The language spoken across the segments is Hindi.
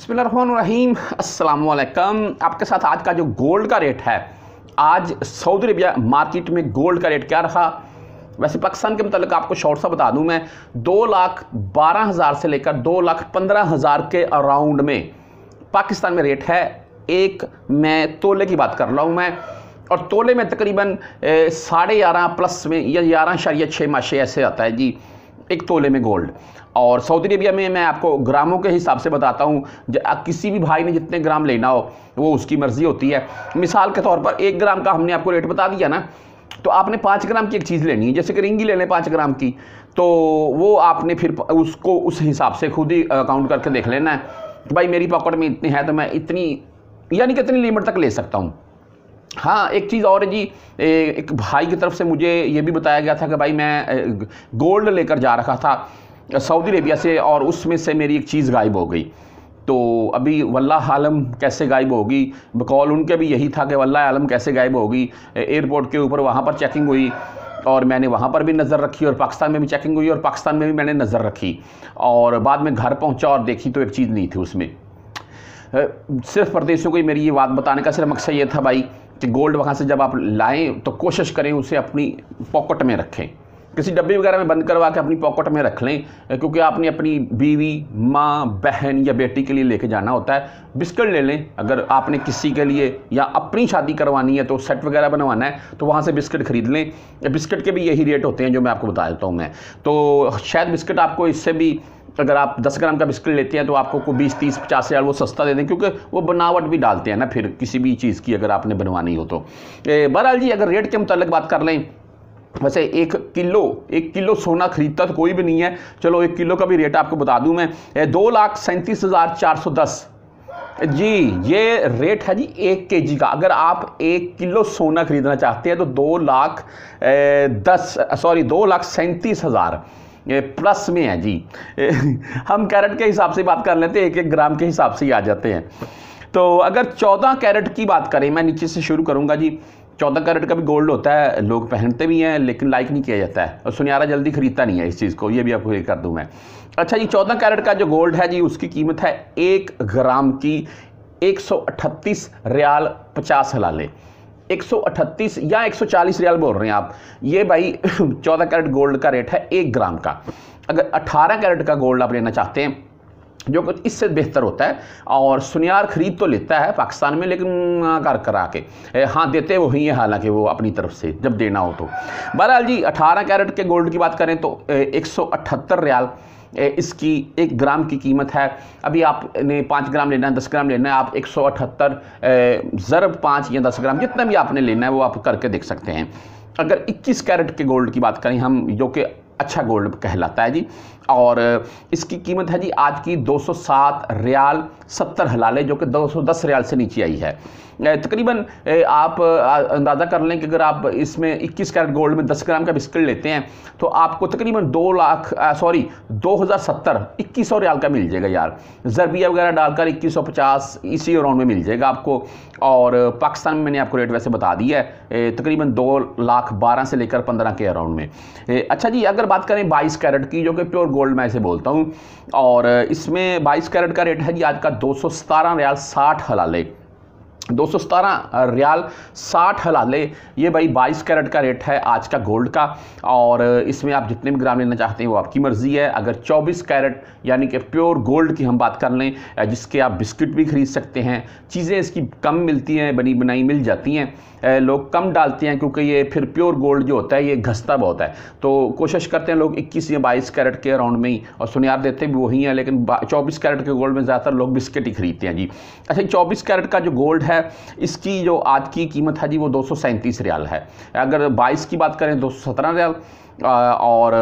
अस्सलाम वालेकुम आपके साथ आज का जो गोल्ड का रेट है आज सऊदी अरबिया मार्केट में गोल्ड का रेट क्या रहा वैसे पाकिस्तान के मतलब आपको शॉर्ट सा बता दूं मैं दो लाख बारह हज़ार से लेकर दो लाख पंद्रह हज़ार के अराउंड में पाकिस्तान में रेट है एक मैं तोले की बात कर रहा हूँ मैं और तोले में तकरीबन साढ़े ग्यारह प्लस में या ग्यारह शरिया छः माशे ऐसे आता है जी एक तोले में गोल्ड और सऊदी अरेबिया में मैं आपको ग्रामों के हिसाब से बताता हूँ किसी भी भाई ने जितने ग्राम लेना हो वो उसकी मर्ज़ी होती है मिसाल के तौर पर एक ग्राम का हमने आपको रेट बता दिया ना तो आपने पाँच ग्राम की एक चीज़ लेनी है जैसे कि रिंगी ले लें पाँच ग्राम की तो वो आपने फिर उसको उस हिसाब से खुद ही काउंट करके देख लेना है भाई मेरी पॉकेट में इतनी है तो मैं इतनी यानी कि इतनी लिमिट तक ले सकता हूँ हाँ एक चीज़ और है जी एक भाई की तरफ से मुझे ये भी बताया गया था कि भाई मैं गोल्ड लेकर जा रखा था सऊदी अरेबिया से और उसमें से मेरी एक चीज़ गायब हो गई तो अभी वल्ला आलम कैसे गायब होगी बकौल उनके भी यही था कि वल्ला आलम कैसे गायब होगी एयरपोर्ट के ऊपर वहाँ पर चेकिंग हुई और मैंने वहाँ पर भी नज़र रखी और पाकिस्तान में भी चेकिंग हुई और पाकिस्तान में भी मैंने नज़र रखी और बाद में घर पहुँचा और देखी तो एक चीज़ नहीं थी उसमें सिर्फ परदेशों को ही मेरी ये बात बताने का सिर्फ मकसद ये था भाई कि गोल्ड वहाँ से जब आप लाएँ तो कोशिश करें उसे अपनी पॉकेट में रखें किसी डब्बे वगैरह में बंद करवा के अपनी पॉकेट में रख लें क्योंकि आपने अपनी बीवी माँ बहन या बेटी के लिए लेके जाना होता है बिस्किट ले लें अगर आपने किसी के लिए या अपनी शादी करवानी है तो सेट वगैरह बनवाना है तो वहाँ से बिस्किट खरीद लें बिस्किट के भी यही रेट होते हैं जो मैं आपको बता देता हूँ मैं तो शायद बिस्किट आपको इससे भी अगर आप 10 ग्राम का बिस्किट लेते हैं तो आपको को 20 30 पचास हज़ार वो सस्ता दे दें क्योंकि वो बनावट भी डालते हैं ना फिर किसी भी चीज़ की अगर आपने बनवानी हो तो बहरहाल जी अगर रेट के मुतल बात कर लें वैसे एक किलो एक किलो सोना खरीदता तो कोई भी नहीं है चलो एक किलो का भी रेट आपको बता दूँ मैं दो लाख सैंतीस हज़ार चार सौ दस जी ये रेट है जी एक के जी का अगर आप एक किलो सोना खरीदना चाहते हैं तो दो लाख दस सॉरी दो लाख सैंतीस हज़ार प्लस में है जी हम कैरेट के हिसाब से बात कर लेते हैं एक एक ग्राम के हिसाब से ही आ जाते हैं तो अगर चौदह कैरेट की बात करें मैं नीचे से शुरू करूँगा जी चौदह कैरेट का भी गोल्ड होता है लोग पहनते भी हैं लेकिन लाइक नहीं किया जाता है और सुनियारा जल्दी खरीदता नहीं है इस चीज़ को ये भी आपको ये कर दूँ मैं अच्छा जी चौदह कैरेट का जो गोल्ड है जी उसकी कीमत है एक ग्राम की एक रियाल पचास हलाले 138 या 140 रियाल बोल रहे हैं आप ये भाई 14 कैरेट गोल्ड का रेट है एक ग्राम का अगर 18 कैरेट का गोल्ड आप लेना चाहते हैं जो कुछ इससे बेहतर होता है और सुनियार ख़रीद तो लेता है पाकिस्तान में लेकिन कर करा के हाँ देते वही है हालांकि वो अपनी तरफ से जब देना हो तो बहरहाल जी 18 कैरेट के गोल्ड की बात करें तो एक रियाल इसकी एक ग्राम की कीमत है अभी आपने पाँच ग्राम लेना है दस ग्राम लेना है आप एक सौ अठहत्तर ज़रब पाँच या दस ग्राम जितना भी आपने लेना है वो आप करके देख सकते हैं अगर 21 कैरेट के गोल्ड की बात करें हम जो कि अच्छा गोल्ड कहलाता है जी और इसकी कीमत है जी आज की 207 रियाल सत्तर हलाले जो कि 210 रियाल से नीचे आई है तकरीबन आप अंदाज़ा कर लें कि अगर आप इसमें 21 कैरेट गोल्ड में 10 ग्राम का बिस्किट लेते हैं तो आपको तकरीबन दो लाख सॉरी दो हज़ार सत्तर इक्कीस सौ रियाल का मिल जाएगा यार जरबिया वगैरह डालकर इक्कीस सौ पचास इसी अराउंड में मिल जाएगा आपको और पाकिस्तान में मैंने आपको रेट वैसे बता दिया है तकरीबन दो लाख बारह से लेकर पंद्रह के अराउंड में अच्छा जी अगर बात करें 22 कैरेट की जो कि प्योर गोल्ड मैं इसे बोलता हूँ और इसमें 22 कैरेट का रेट है जी आज का दो सौ सतारह रियाल साठ हलाले दो सौ सतारह रियाल साठ हलाले ये भाई बाईस कैरेट का रेट है आज का गोल्ड का और इसमें आप जितने भी ग्राम लेना चाहते हैं वो आपकी मर्ज़ी है अगर चौबीस कैरेट यानी कि प्योर गोल्ड की हम बात कर लें जिसके आप बिस्किट भी खरीद सकते हैं चीज़ें इसकी कम मिलती हैं बनी बनाई मिल जाती हैं लोग कम डालते हैं क्योंकि ये फिर प्योर गोल्ड जो होता है ये घसता बहुत है तो कोशिश करते हैं लोग इक्कीस या बाईस कैरेट के अराउंड में ही और सुनियार देते भी वही हैं लेकिन चौबीस कैरेट के गोल्ड में ज़्यादातर लोग बिस्किट ही खरीदते हैं जी अच्छा चौबीस कैरेट का जो गोल्ड है है इसकी जो आज की कीमत है जी वो दो रियाल है अगर बाईस की बात करें दो रियाल और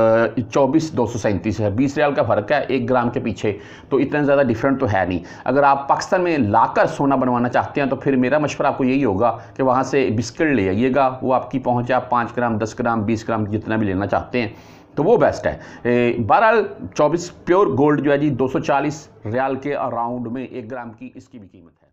चौबीस दो सौ सैंतीस है बीस रियाल का फ़र्क है एक ग्राम के पीछे तो इतना ज़्यादा डिफरेंट तो है नहीं अगर आप पाकिस्तान में लाकर सोना बनवाना चाहते हैं तो फिर मेरा मशवरा आपको यही होगा कि वहाँ से बिस्किट ले आइएगा वो आपकी पहुँच आप पाँच ग्राम दस ग्राम बीस ग्राम जितना भी लेना चाहते हैं तो वो बेस्ट है बहरहाल चौबीस प्योर गोल्ड जो है जी दो सौ चालीस रियाल के अराउंड में एक ग्राम की इसकी भी कीमत है